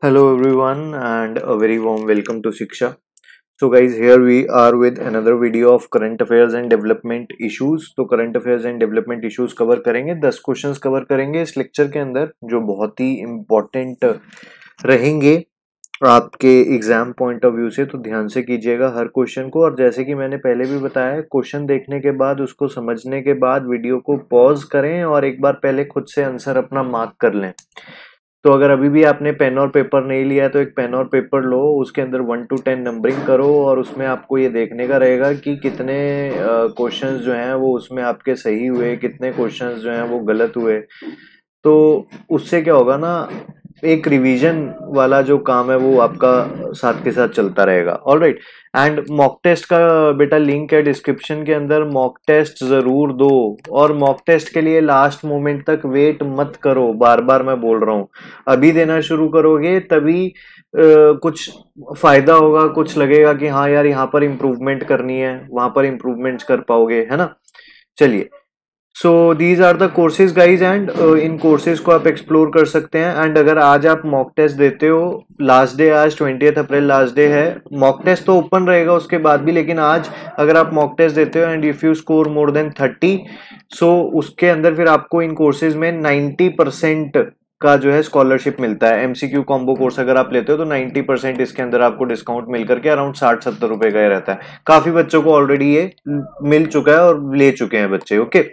hello everyone and a very warm welcome to shiksha so guys here we are with another video of current affairs and development issues तो current affairs and development issues cover करेंगे 10 questions cover करेंगे इस lecture के अंदर जो बहुत ही important रहेंगे आपके एग्जाम पॉइंट ऑफ व्यू से तो ध्यान से कीजिएगा हर क्वेश्चन को और जैसे कि मैंने पहले भी बताया क्वेश्चन देखने के बाद उसको समझने के बाद वीडियो को पॉज करें और एक बार पहले खुद से आंसर अपना मार्क कर लें तो अगर अभी भी आपने पेन और पेपर नहीं लिया है तो एक पेन और पेपर लो उसके अंदर वन टू टेन नंबरिंग करो और उसमें आपको ये देखने का रहेगा कि कितने क्वेश्चन जो हैं वो उसमें आपके सही हुए कितने क्वेश्चन जो हैं वो गलत हुए तो उससे क्या होगा ना एक रिवीजन वाला जो काम है वो आपका साथ के साथ चलता रहेगा all right and mock test का बेटा लिंक है डिस्क्रिप्शन के अंदर मॉक टेस्ट ज़रूर दो और मॉक टेस्ट के लिए लास्ट मोमेंट तक वेट मत करो बार बार मैं बोल रहा हूँ अभी देना शुरू करोगे तभी Uh, कुछ फ़ायदा होगा कुछ लगेगा कि हाँ यार यहाँ पर इम्प्रूवमेंट करनी है वहां पर इम्प्रूवमेंट कर पाओगे है ना चलिए so these are the courses guys and in courses को आप एक्सप्लोर कर सकते हैं एंड अगर आज आप मॉक टेस्ट देते हो लास्ट डे आज ट्वेंटी अप्रैल लास्ट डे है मॉक टेस्ट तो ओपन रहेगा उसके बाद भी लेकिन आज अगर आप मॉक टेस्ट देते हो and if you score more than thirty so उसके अंदर फिर आपको इन कोर्सेज में नाइन्टी परसेंट का जो है स्कॉलरशिप मिलता है एमसीक्यू कॉम्बो कोर्स अगर आप लेते हो तो नाइन्टी परसेंट इसके अंदर आपको डिस्काउंट मिल करके अराउंड साठ सत्तर रुपए का ही रहता है काफी बच्चों को ऑलरेडी ये मिल चुका है और ले चुके हैं बच्चे okay okay?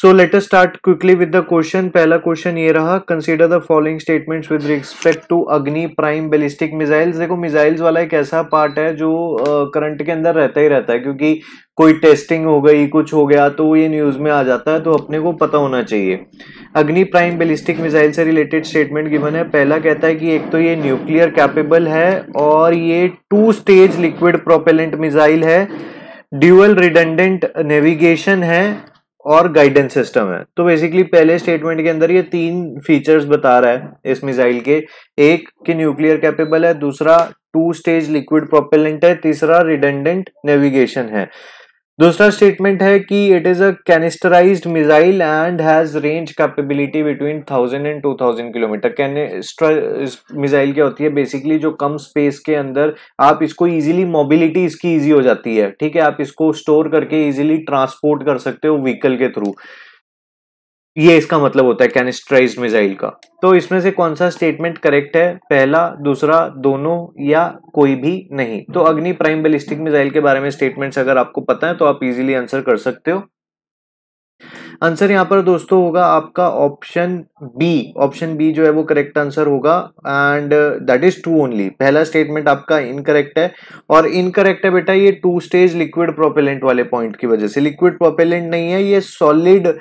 So let us start quickly with the question पहला क्वेश्चन ये रहा consider the following statements with respect to Agni prime ballistic missiles देखो मिसाइल्स वाला एक ऐसा पार्ट है जो करंट uh, के अंदर रहता ही रहता है क्योंकि कोई टेस्टिंग हो गई कुछ हो गया तो ये न्यूज में आ जाता है तो अपने को पता होना चाहिए अग्नि प्राइम बेलिस्टिक मिसाइल से रिलेटेड स्टेटमेंट गिवन है पहला कहता है कि एक तो ये न्यूक्लियर कैपेबल है और ये two stage liquid propellant missile है ड्यूअल रिडेंडेंट नेविगेशन है और गाइडेंस सिस्टम है तो बेसिकली पहले स्टेटमेंट के अंदर ये तीन फीचर्स बता रहा है इस मिसाइल के एक कि न्यूक्लियर कैपेबल है दूसरा टू स्टेज लिक्विड प्रोपेलेंट है तीसरा रिडेंडेंट नेविगेशन है दूसरा स्टेटमेंट है कि it is a canisterized missile and has range capability between thousand and two thousand kilometre missile क्या होती है बेसिकली जो कम स्पेस के अंदर आप इसको इजीली मोबिलिटी इसकी इजी हो जाती है ठीक है आप इसको स्टोर करके इजीली ट्रांसपोर्ट कर सकते हो व्हीकल के थ्रू ये इसका मतलब होता है कैनिस्ट्राइज मिसाइल का तो इसमें से कौन सा स्टेटमेंट करेक्ट है पहला दूसरा दोनों या कोई भी नहीं तो अग्नि प्राइम बेलिस्टिक मिसाइल के बारे में स्टेटमेंट्स अगर आपको पता है तो आप इजीली आंसर कर सकते हो आंसर यहां पर दोस्तों होगा आपका ऑप्शन बी ऑप्शन बी जो है वो करेक्ट आंसर होगा and that is true only पहला स्टेटमेंट आपका इनकरेक्ट है और इनकरेक्ट है बेटा ये टू स्टेज लिक्विड प्रोपेलेंट वाले पॉइंट की वजह से लिक्विड प्रोपेलेंट नहीं है ये सॉलिड solid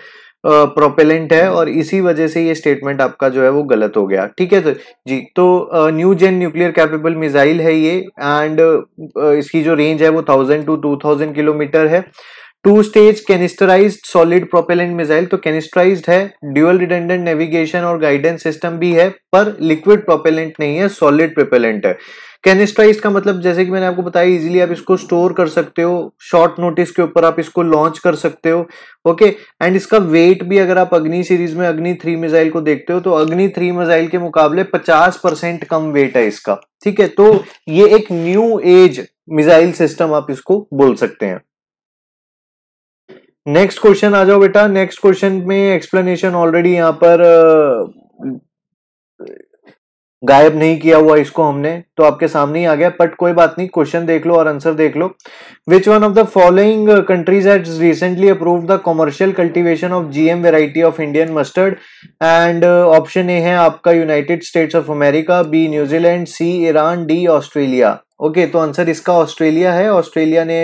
प्रोपेलेंट है और इसी वजह से ये स्टेटमेंट आपका जो है वो गलत हो गया ठीक है तो जी तो new gen nuclear capable missile है ये एंड इसकी जो रेंज है वो thousand two two thousand kilometre है two stage canisterised solid propellant missile तो कैनिस्टराइज है ड्यूअल रिडेंडेंट नेविगेशन और गाइडेंस सिस्टम भी है पर लिक्विड प्रोपेलेंट नहीं है सॉलिड प्रोपेलेंट है कैनिस्ट्राइज का मतलब जैसे कि मैंने आपको बताया इजीली आप इसको स्टोर कर सकते हो शॉर्ट नोटिस के ऊपर आप इसको लॉन्च कर सकते हो ओके एंड इसका वेट भी अगर आप अग्नि सीरीज में अग्नि थ्री मिसाइल को देखते हो तो अग्नि थ्री मिसाइल के मुकाबले 50 परसेंट कम वेट है इसका ठीक है तो ये एक न्यू एज मिसाइल सिस्टम आप इसको बोल सकते हैं नेक्स्ट क्वेश्चन आ जाओ बेटा नेक्स्ट क्वेश्चन में एक्सप्लेनेशन ऑलरेडी यहाँ पर गायब नहीं किया हुआ इसको हमने तो आपके सामने ही आ गया बट कोई बात नहीं क्वेश्चन देख लो और आंसर देख लो which one of the following countries has recently approve the commercial cultivation of GM variety of Indian mustard and option A है आपका United States of America B New Zealand C Iran D Australia okay okay, तो answer इसका Australia है Australia ने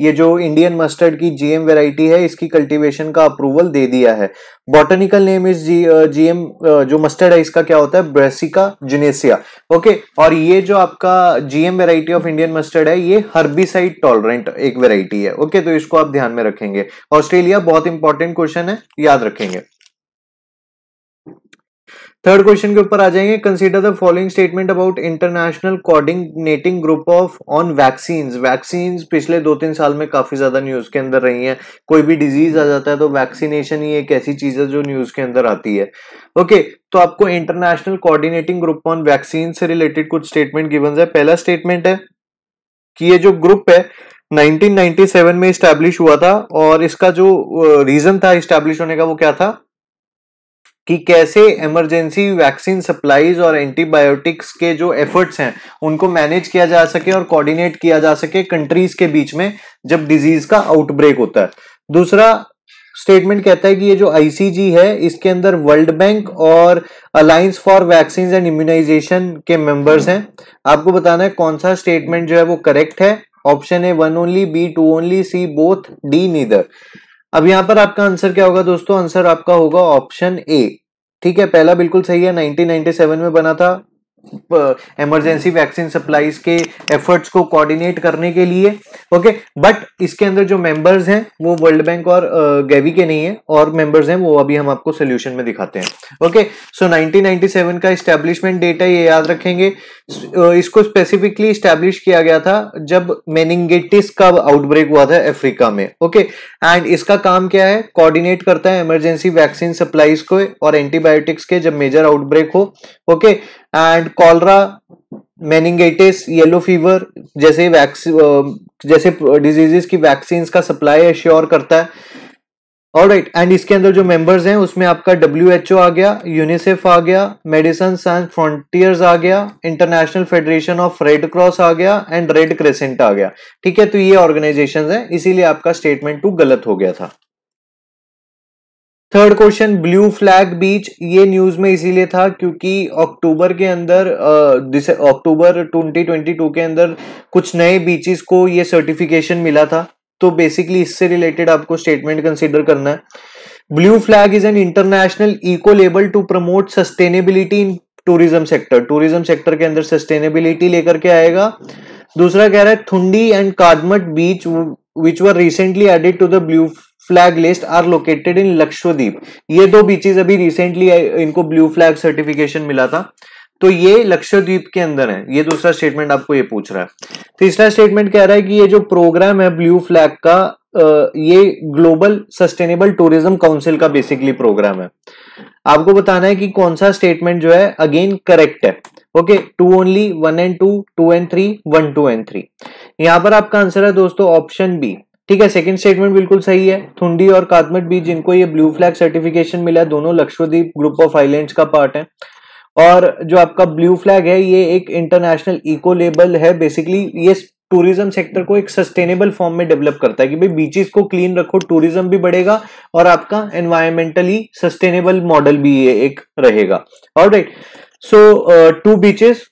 ये जो Indian mustard की GM variety है इसकी कल्टीवेशन का अप्रूवल दे दिया है बॉटनिकल नेम इस जी जीएम जो मस्टर्ड है इसका क्या होता है ब्रेसिका जुनेसिया ओके okay, और ये जो आपका GM variety of Indian mustard है ये हर्बिसाइड टॉलरेंट एक वेराइटी है ओके okay, तो इसको आप ध्यान में रखेंगे ऑस्ट्रेलिया बहुत इंपॉर्टेंट क्वेश्चन है याद रखेंगे थर्ड क्वेश्चन के ऊपर आ जाएंगे consider the following statement about international coordinating group of on vaccine vaccine पिछले दो तीन साल में काफी ज्यादा न्यूज के अंदर रही है कोई भी डिजीज आ जाता है तो वैक्सीनेशन ही एक ऐसी चीज है जो न्यूज के अंदर आती है ओके okay, तो आपको international coordinating group on vaccine से रिलेटेड कुछ स्टेटमेंट गिवन है पहला स्टेटमेंट है कि ये जो ग्रुप है 1997 में स्टैब्लिश हुआ था और इसका जो रीजन था स्टैब्लिश होने का वो क्या था कि कैसे इमरजेंसी वैक्सीन सप्लाईज और एंटीबायोटिक्स के जो एफर्ट्स हैं उनको मैनेज किया जा सके और कोऑर्डिनेट किया जा सके कंट्रीज के बीच में जब डिजीज का आउटब्रेक होता है दूसरा स्टेटमेंट कहता है कि ये जो आईसीजी है इसके अंदर वर्ल्ड बैंक और Alliance for Vaccine and Immunisation के मेंबर्स हैं आपको बताना है कौन सा स्टेटमेंट जो है वो करेक्ट है option A one only B two only C both D neither अब यहां पर आपका आंसर क्या होगा दोस्तों आंसर आपका होगा ऑप्शन ए ठीक है पहला बिल्कुल सही है 1997 में बना था इमरजेंसी वैक्सीन सप्लाईज के एफर्ट्स को कोऑर्डिनेट करने के लिए ओके बट इसके अंदर जो मेंबर्स हैं वो वर्ल्ड बैंक और गैवी के नहीं है और मेंबर्स हैं वो अभी हम आपको सोल्यूशन में दिखाते हैं ओके सो नाइनटीन का इस्टेब्लिशमेंट डेटा ये याद रखेंगे इसको स्पेसिफिकली इस्टेब्लिश किया गया था जब मेनिंगेटिस का आउटब्रेक हुआ था अफ्रीका में ओके एंड इसका काम क्या है कोऑर्डिनेट करता है इमरजेंसी वैक्सीन सप्लाईज को और एंटीबायोटिक्स के जब मेजर आउटब्रेक हो okay and cholera meningitis yellow fever जैसे जैसे डिजीजेस की वैक्सीन का सप्लाई एश्योर करता है और राइट एंड इसके अंदर जो मेंबर्स हैं उसमें आपका डब्ल्यू एच ओ आ गया यूनिसेफ आ गया मेडिसन एंड फ्रंटियर्स आ गया International Federation of Red Cross आ गया एंड रेड क्रेसेंट आ गया ठीक है तो ये ऑर्गेनाइजेशन हैं इसीलिए आपका स्टेटमेंट टू गलत हो गया था third question blue flag beach ये न्यूज में इसीलिए था क्योंकि अक्टूबर के अंदर अक्टूबर 2022 के अंदर कुछ नए बीचेस को ये सर्टिफिकेशन मिला था तो बेसिकली इससे रिलेटेड आपको स्टेटमेंट कंसिडर करना है blue flag is an international eco label to promote sustainability in tourism sector tourism sector के अंदर सस्टेनेबिलिटी लेकर के आएगा दूसरा कह रहा है Thundi and Kadmat beach which were recently added to the blue flag list are located in Lakshadweep ये दो बीचेस अभी रिसेंटली इनको ब्लू फ्लैग सर्टिफिकेशन मिला था तो ये लक्षद्वीप के अंदर है ये दूसरा स्टेटमेंट आपको ये पूछ रहा है तीसरा स्टेटमेंट कह रहा है कि ये जो प्रोग्राम है ब्लू फ्लैग का ये ग्लोबल सस्टेनेबल टूरिज्म काउंसिल का बेसिकली प्रोग्राम है आपको बताना है कि कौन सा स्टेटमेंट जो है अगेन करेक्ट है okay two only one and two two and three one two and three यहां पर आपका आंसर है दोस्तों ऑप्शन बी ठीक है सेकंड स्टेटमेंट बिल्कुल सही है थुंडी और कादमट बीच जिनको ये ब्लू फ्लैग सर्टिफिकेशन मिला है दोनों लक्षद्वीप ग्रुप ऑफ आइलैंड्स का पार्ट है और जो आपका ब्लू फ्लैग है ये एक इंटरनेशनल इको लेबल है बेसिकली ये टूरिज्म सेक्टर को एक सस्टेनेबल फॉर्म में डेवलप करता है कि भाई बीचेस को क्लीन रखो टूरिज्म भी बढ़ेगा और आपका एनवायरमेंटली सस्टेनेबल मॉडल भी ये एक रहेगा और right so two beaches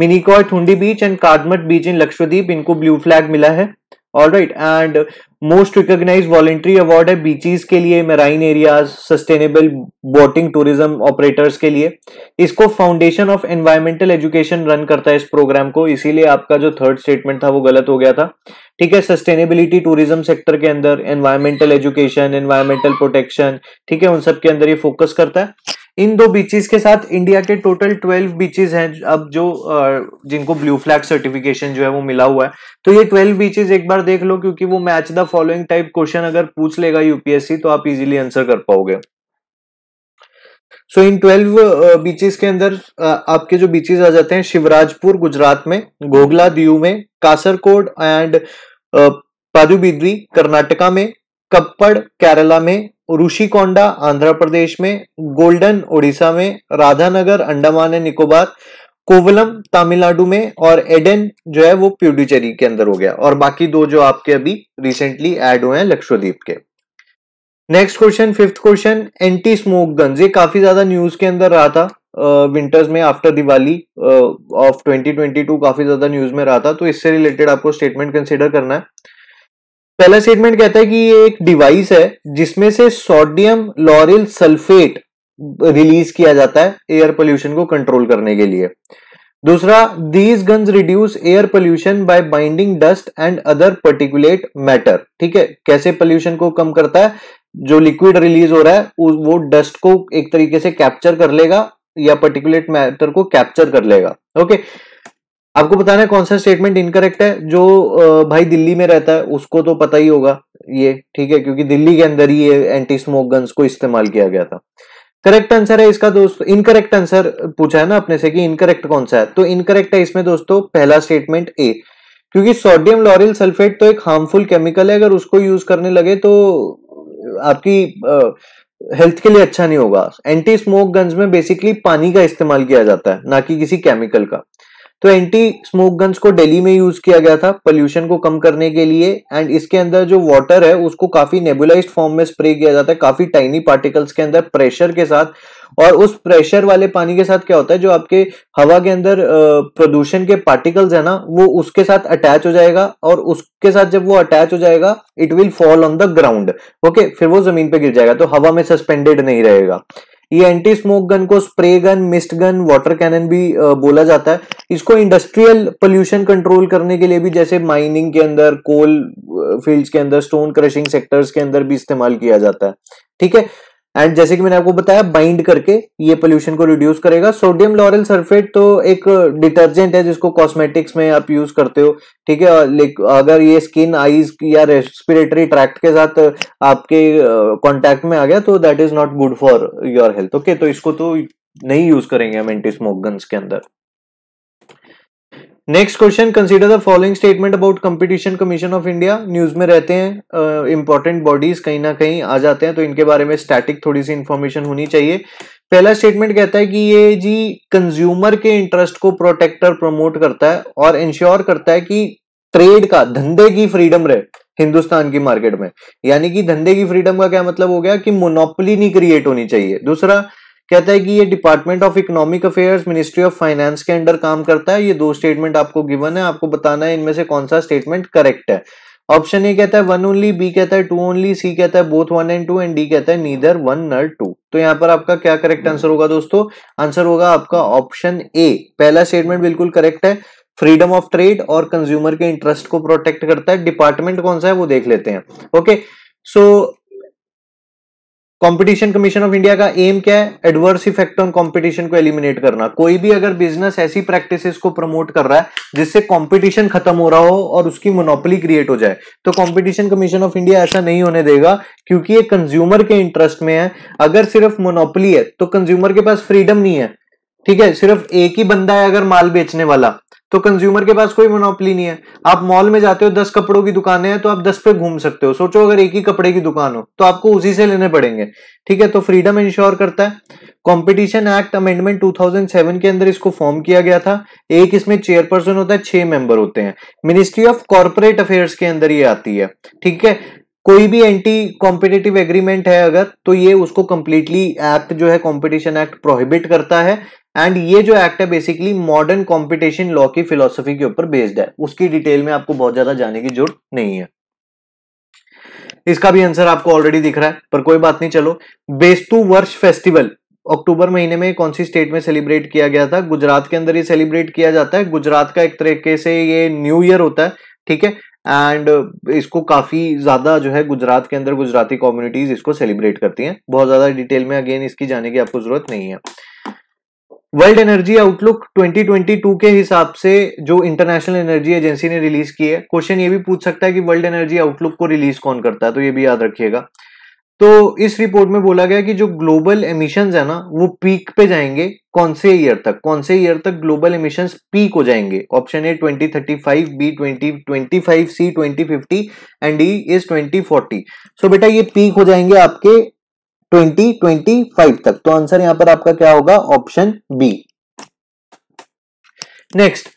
Minicoy Thundi beach and Kadmat beach in Lakshadweep इनको ब्लू फ्लैग मिला है all right and most recognise voluntary award है बीचेस के लिए marine areas sustainable boating tourism operators के लिए इसको Foundation of Environmental Education run करता है इस प्रोग्राम को इसीलिए आपका जो थर्ड स्टेटमेंट था वो गलत हो गया था ठीक है सस्टेनेबिलिटी टूरिज्म सेक्टर के अंदर एनवायरमेंटल एजुकेशन एनवायरमेंटल प्रोटेक्शन ठीक है उन सब के अंदर ये फोकस करता है इन दो बीचेस के साथ इंडिया के टोटल ट्वेल्व बीचेस हैं अब जो जिनको ब्लू फ्लैग सर्टिफिकेशन जो है वो मिला हुआ है तो ये ट्वेल्व बीचेस एक बार देख लो क्योंकि वो match the following type question अगर पूछ लेगा यूपीएससी तो आप इजीली आंसर कर पाओगे सो इन ट्वेल्व बीचेस के अंदर uh, आपके जो बीचेस आ जाते हैं शिवराजपुर गुजरात में घोघला दीव में कासरकोड एंड uh, पादुबिद्री कर्नाटका में कप्पड़ केरला में ऋषिकोंडा आंध्र प्रदेश में गोल्डन उड़ीसा में राधानगर अंडमान एंड निकोबार कोवलम तमिलनाडु में और एडन जो है वो प्यूडुचेरी के अंदर हो गया और बाकी दो जो आपके अभी रिसेंटली ऐड हुए हैं लक्षद्वीप के next question fifth question anti smoke guns ये काफी ज्यादा न्यूज के अंदर रहा था विंटर्स में आफ्टर दिवाली ऑफ 2022 काफी ज्यादा न्यूज में रहा था तो इससे रिलेटेड आपको स्टेटमेंट कंसिडर करना है पहला स्टेटमेंट कहता है कि ये एक डिवाइस है जिसमें से सोडियम लॉरिल सल्फेट रिलीज किया जाता है एयर पोल्यूशन को कंट्रोल करने के लिए दूसरा these guns reduce air pollution by binding dust and other particulate matter ठीक है कैसे पोल्यूशन को कम करता है जो लिक्विड रिलीज हो रहा है वो डस्ट को एक तरीके से कैप्चर कर लेगा या पर्टिकुलेट मैटर को कैप्चर कर लेगा ओके okay? आपको बताना है कौन सा स्टेटमेंट इनकरेक्ट है जो भाई दिल्ली में रहता है उसको तो पता ही होगा ये ठीक है क्योंकि दिल्ली के अंदर ही ये एंटी स्मोक गन्स को इस्तेमाल किया गया था करेक्ट आंसर है इसका दोस्तों इनकरेक्ट आंसर पूछा है ना अपने से कि इनकरेक्ट कौन सा है तो इनकरेक्ट है इसमें दोस्तों पहला स्टेटमेंट ए क्योंकि सोडियम लॉरिल सल्फेट तो एक हार्मफुल केमिकल है अगर उसको यूज करने लगे तो आपकी आ, हेल्थ के लिए अच्छा नहीं होगा एंटी स्मोक गन्स में बेसिकली पानी का इस्तेमाल किया जाता है ना कि किसी केमिकल का तो एंटी स्मोक गन्स को दिल्ली में यूज किया गया था पोल्यूशन को कम करने के लिए एंड इसके अंदर जो वाटर है उसको काफी नेबुलाइज फॉर्म में स्प्रे किया जाता है काफी टाइनी पार्टिकल्स के अंदर प्रेशर के साथ और उस प्रेशर वाले पानी के साथ क्या होता है जो आपके हवा के अंदर प्रदूषण के पार्टिकल्स है ना वो उसके साथ अटैच हो जाएगा और उसके साथ जब वो अटैच हो जाएगा it will fall on the ground okay फिर वो जमीन पे गिर जाएगा तो हवा में सस्पेंडेड नहीं रहेगा ये एंटी स्मोक गन को spray gun mist gun water cannon भी बोला जाता है इसको इंडस्ट्रियल पोल्यूशन कंट्रोल करने के लिए भी जैसे माइनिंग के अंदर कोल फील्ड्स के अंदर स्टोन क्रशिंग सेक्टर्स के अंदर भी इस्तेमाल किया जाता है ठीक है एंड जैसे कि मैंने आपको बताया बाइंड करके ये पोल्यूशन को रिड्यूस करेगा सोडियम लॉरल सल्फेट तो एक डिटर्जेंट uh, है जिसको कॉस्मेटिक्स में आप यूज करते हो ठीक है अगर ये स्किन आईज या रेस्पिरेटरी ट्रैक्ट के साथ आपके कॉन्टैक्ट uh, में आ गया तो that is not good for your health okay तो इसको तो नहीं यूज करेंगे हम एंटी स्मोक गन्स के अंदर next question consider the following statement about Competition Commission of India news में रहते हैं इंपॉर्टेंट uh, बॉडीज कहीं ना कहीं आ जाते हैं तो इनके बारे में स्टैटिक थोड़ी सी इंफॉर्मेशन होनी चाहिए पहला स्टेटमेंट कहता है कि ये जी कंज्यूमर के इंटरेस्ट को प्रोटेक्टर प्रमोट करता है और इंश्योर करता है कि ट्रेड का धंधे की फ्रीडम रहे हिंदुस्तान की मार्केट में यानी कि धंधे की फ्रीडम का क्या मतलब हो गया कि मोनोपली नहीं क्रिएट होनी चाहिए दूसरा कहता है कि ये Department of Economic Affairs Ministry of Finance के अंडर काम करता है ये दो स्टेटमेंट आपको गिवन है आपको बताना है इनमें से कौन सा स्टेटमेंट करेक्ट है ऑप्शन ए कहता है वन ओनली बी कहता है टू ओनली सी कहता है both one and two and D कहता है नीदर वन नर टू तो यहाँ पर आपका क्या करेक्ट हम्म। आंसर होगा दोस्तों आंसर होगा आपका ऑप्शन ए पहला स्टेटमेंट बिल्कुल करेक्ट है फ्रीडम ऑफ ट्रेड और कंज्यूमर के इंटरेस्ट को प्रोटेक्ट करता है डिपार्टमेंट कौन सा है वो देख लेते हैं okay so Competition Commission of India का एम क्या है एडवर्स इफेक्ट ऑन कंपटीशन को एलिमिनेट करना कोई भी अगर बिजनेस ऐसी प्रैक्टिसेस को प्रमोट कर रहा है जिससे कंपटीशन खत्म हो रहा हो और उसकी मोनोपोली क्रिएट हो जाए तो कंपटीशन कमीशन ऑफ इंडिया ऐसा नहीं होने देगा क्योंकि ये कंज्यूमर के इंटरेस्ट में है अगर सिर्फ मोनोपली है तो कंज्यूमर के पास फ्रीडम नहीं है ठीक है सिर्फ एक ही बंदा है अगर माल बेचने वाला तो कंज्यूमर के पास कोई मोनोपली नहीं है आप मॉल में जाते हो दस कपड़ों की दुकानें हैं तो आप दस पे घूम सकते हो सोचो अगर एक ही कपड़े की दुकान हो तो आपको उसी से लेने पड़ेंगे ठीक है तो फ्रीडम इंश्योर करता है कंपटीशन एक्ट अमेंडमेंट 2007 के अंदर इसको फॉर्म किया गया था एक इसमें चेयरपर्सन होता है छह मेंबर होते हैं मिनिस्ट्री ऑफ कॉर्पोरेट अफेयर्स के अंदर ये आती है ठीक है कोई भी एंटी कॉम्पिटेटिव एग्रीमेंट है अगर तो ये उसको कंप्लीटली एक्ट जो है कंपटीशन एक्ट प्रोहिबिट करता है एंड ये जो एक्ट है बेसिकली मॉडर्न कॉम्पिटिशन लॉ की फिलोसफी के ऊपर बेस्ड है उसकी डिटेल में आपको बहुत ज्यादा जाने की जरूरत नहीं है इसका भी आंसर आपको ऑलरेडी दिख रहा है पर कोई बात नहीं चलो बेस्तु वर्ष फेस्टिवल अक्टूबर महीने में कौन सी स्टेट में सेलिब्रेट किया गया था गुजरात के अंदर ये सेलिब्रेट किया जाता है गुजरात का एक तरीके से ये न्यू ईयर होता है ठीक है एंड इसको काफी ज्यादा जो है गुजरात के अंदर गुजराती कम्युनिटीज इसको सेलिब्रेट करती हैं बहुत ज्यादा डिटेल में अगेन इसकी जाने की आपको जरूरत नहीं है वर्ल्ड एनर्जी आउटलुक 2022 के हिसाब से जो इंटरनेशनल एनर्जी एजेंसी ने रिलीज की है क्वेश्चन ये भी पूछ सकता है कि वर्ल्ड एनर्जी आउटलुक को रिलीज कौन करता है तो ये भी याद रखिएगा तो इस रिपोर्ट में बोला गया कि जो ग्लोबल एमिशन है ना वो पीक पे जाएंगे कौन से ईयर तक कौन से ईयर तक ग्लोबल एमिशन पीक हो जाएंगे option A twenty thirty five B twenty twenty five C twenty fifty and E is twenty forty so बेटा ये पीक हो जाएंगे आपके ट्वेंटी ट्वेंटी फाइव तक तो आंसर यहां पर आपका क्या होगा option B next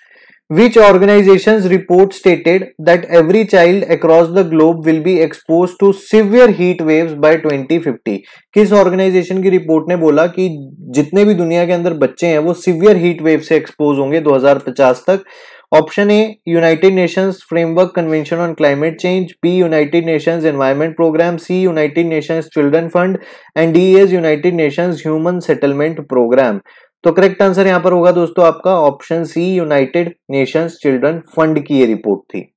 which organization's report stated that every child across the globe will be exposed to severe heat waves by 2050 किस ऑर्गेनाइजेशन की रिपोर्ट ने बोला कि जितने भी दुनिया के अंदर बच्चे हैं वो सिवियर हीट वेव से एक्सपोज होंगे 2050 तक option A United Nations Framework Convention on Climate Change B United Nations Environment Programme C United Nations Children Fund and D is United Nations Human Settlement Programme तो correct answer यहां पर होगा दोस्तों आपका option C United Nations Children Fund की ये report थी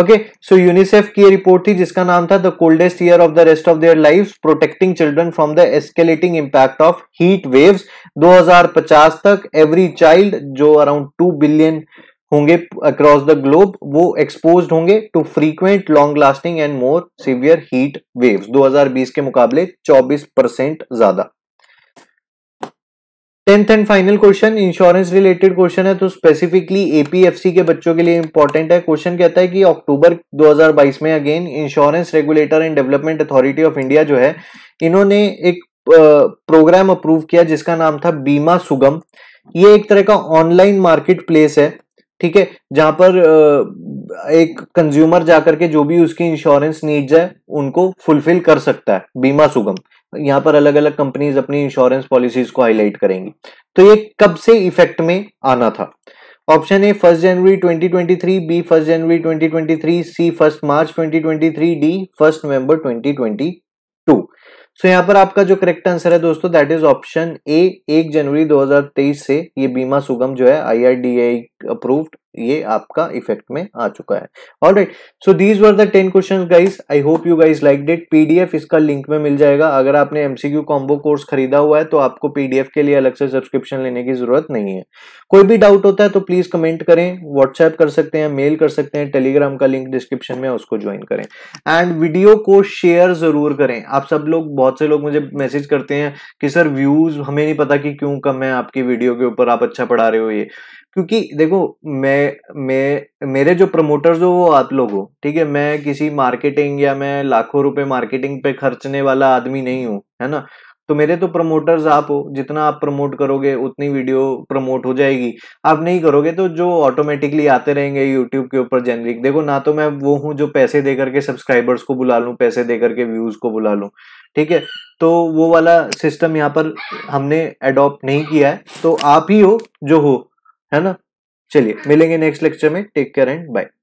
okay so UNICEF की रिपोर्ट थी जिसका नाम था the coldest year of the rest of their life protecting children from the escalating impact of heat waves 2050 तक एवरी चाइल्ड जो अराउंड 2 बिलियन होंगे अक्रॉस द ग्लोब वो एक्सपोज होंगे to frequent long lasting and more severe heat waves 2020 के मुकाबले 24 percent ज्यादा tenth and final question insurance related question है तो स्पेसिफिकली एपीएफसी के बच्चों के लिए इंपॉर्टेंट है क्वेश्चन कहता है कि अक्टूबर 2022 में again Insurance Regulator and Development Authority of India जो है इन्होंने एक प्रोग्राम अप्रूव किया जिसका नाम था बीमा सुगम ये एक तरह का ऑनलाइन मार्केट प्लेस है ठीक है जहां पर एक कंज्यूमर जाकर के जो भी उसकी इंश्योरेंस नीड्स है उनको फुलफिल कर सकता है बीमा सुगम यहां पर अलग अलग कंपनीज अपनी इंश्योरेंस पॉलिसीज को हाईलाइट करेंगी तो ये कब से इफेक्ट में आना था option A first January 2023 B first January 2023 C first March 2023 D first November 2022 so so, यहाँ पर आपका जो करेक्ट आंसर है दोस्तों दैट इज ऑप्शन ए एक जनवरी 2023 से ये बीमा सुगम जो है आई आई अप्रूव्ड ये आपका इफेक्ट में आ चुका है all right so these were the ten question guys I hope you guys like that PDF इसका लिंक में मिल जाएगा अगर आपने एमसीक्यू कॉम्बो कोर्स खरीदा हुआ है तो आपको पीडीएफ के लिए अलग से सब्सक्रिप्शन लेने की जरूरत नहीं है कोई भी डाउट होता है तो प्लीज कमेंट करें व्हाट्सएप कर सकते हैं मेल कर सकते हैं टेलीग्राम का लिंक डिस्क्रिप्शन में उसको ज्वाइन करें एंड वीडियो को शेयर जरूर करें आप सब लोग बहुत से लोग मुझे मैसेज करते हैं कि सर व्यूज हमें नहीं पता कि क्यों कम है आपकी वीडियो के ऊपर आप अच्छा पढ़ा रहे हो ये क्योंकि देखो मैं मैं मेरे जो प्रमोटर्स हो वो आप लोग हो ठीक है मैं किसी मार्केटिंग या मैं लाखों रुपए मार्केटिंग पे खर्चने वाला आदमी नहीं हूँ है ना तो मेरे तो प्रमोटर्स आप हो जितना आप प्रमोट करोगे उतनी वीडियो प्रमोट हो जाएगी आप नहीं करोगे तो जो ऑटोमेटिकली आते रहेंगे यूट्यूब के ऊपर जेनरिक देखो ना तो मैं वो हूँ जो पैसे दे करके सब्सक्राइबर्स को बुला लूँ पैसे दे करके व्यूज को बुला लूँ ठीक है तो वो वाला सिस्टम यहाँ पर हमने एडॉप्ट नहीं किया है तो आप ही हो जो हो है ना चलिए मिलेंगे नेक्स्ट लेक्चर में टेक केयर एंड बाय